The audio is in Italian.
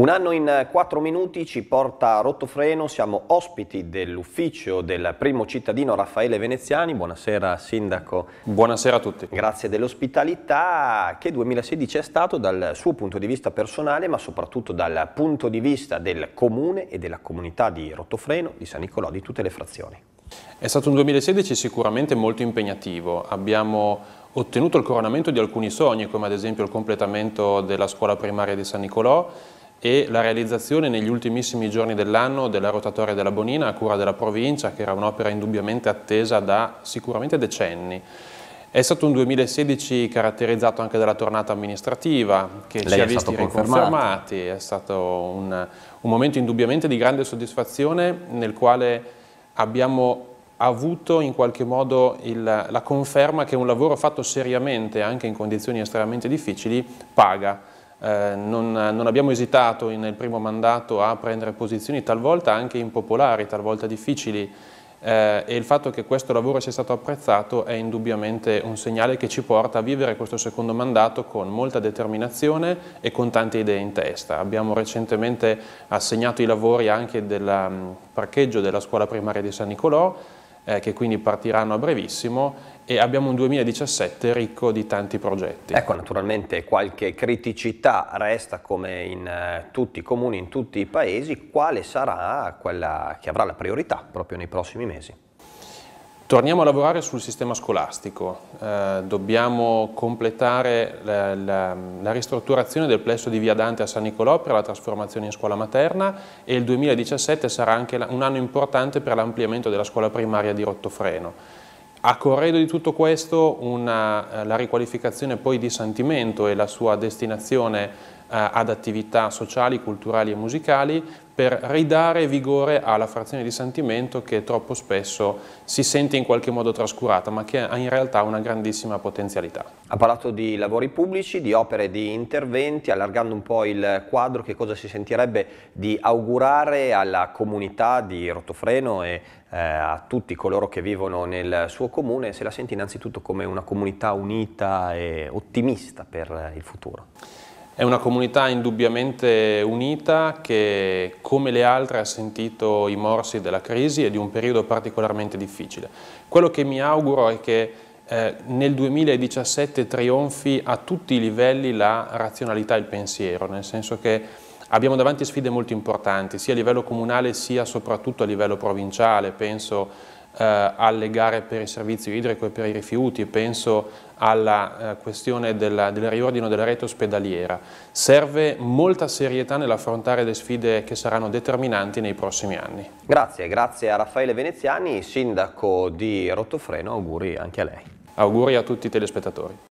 Un anno in quattro minuti ci porta a Rottofreno, siamo ospiti dell'ufficio del primo cittadino Raffaele Veneziani, buonasera Sindaco. Buonasera a tutti. Grazie dell'ospitalità che 2016 è stato dal suo punto di vista personale ma soprattutto dal punto di vista del comune e della comunità di Rottofreno, di San Nicolò, di tutte le frazioni. È stato un 2016 sicuramente molto impegnativo, abbiamo ottenuto il coronamento di alcuni sogni come ad esempio il completamento della scuola primaria di San Nicolò, e la realizzazione negli ultimissimi giorni dell'anno della rotatoria della Bonina a cura della provincia, che era un'opera indubbiamente attesa da sicuramente decenni. È stato un 2016 caratterizzato anche dalla tornata amministrativa che Lei ci ha visti riconfermati, è stato un, un momento indubbiamente di grande soddisfazione nel quale abbiamo avuto in qualche modo il, la conferma che un lavoro fatto seriamente anche in condizioni estremamente difficili paga eh, non, non, abbiamo esitato nel primo mandato a prendere posizioni talvolta anche impopolari, talvolta difficili eh, e il fatto che questo lavoro sia stato apprezzato è indubbiamente un segnale che ci porta a vivere questo secondo mandato con molta determinazione e con tante idee in testa. Abbiamo recentemente assegnato i lavori anche del mm, parcheggio della scuola primaria di San Nicolò eh, che quindi partiranno a brevissimo e abbiamo un 2017 ricco di tanti progetti. Ecco, naturalmente qualche criticità resta come in eh, tutti i comuni, in tutti i paesi, quale sarà quella che avrà la priorità proprio nei prossimi mesi? Torniamo a lavorare sul sistema scolastico, eh, dobbiamo completare la, la, la, ristrutturazione del plesso di via Dante a San Nicolò per la trasformazione in scuola materna e il 2017 sarà anche un anno importante per l'ampliamento della scuola primaria di Rottofreno. A corredo di tutto questo una, eh, la riqualificazione poi di Santimento e la sua destinazione eh, ad attività sociali, culturali e musicali per ridare vigore alla frazione di sentimento che troppo spesso si sente in qualche modo trascurata, ma che ha in realtà una grandissima potenzialità. Ha parlato di lavori pubblici, di opere, di interventi, allargando un po' il quadro, che cosa si sentirebbe di augurare alla comunità di Rotofreno e eh, a tutti coloro che vivono nel suo comune, se la senti innanzitutto come una comunità unita e ottimista per il futuro? È una comunità indubbiamente unita che, come le altre, ha sentito i morsi della crisi e di un periodo particolarmente difficile. Quello che mi auguro è che eh, nel 2017 trionfi a tutti i livelli la razionalità e il pensiero, nel senso che abbiamo davanti sfide molto importanti, sia a livello comunale sia soprattutto a livello provinciale, penso eh, alle gare per il servizio idrico e per i rifiuti, penso alla eh, questione della, del riordino della rete ospedaliera. Serve molta serietà nell'affrontare le sfide che saranno determinanti nei prossimi anni. Grazie, grazie a Raffaele Veneziani, sindaco di Rotofreno, auguri anche a lei. Auguri a tutti i telespettatori.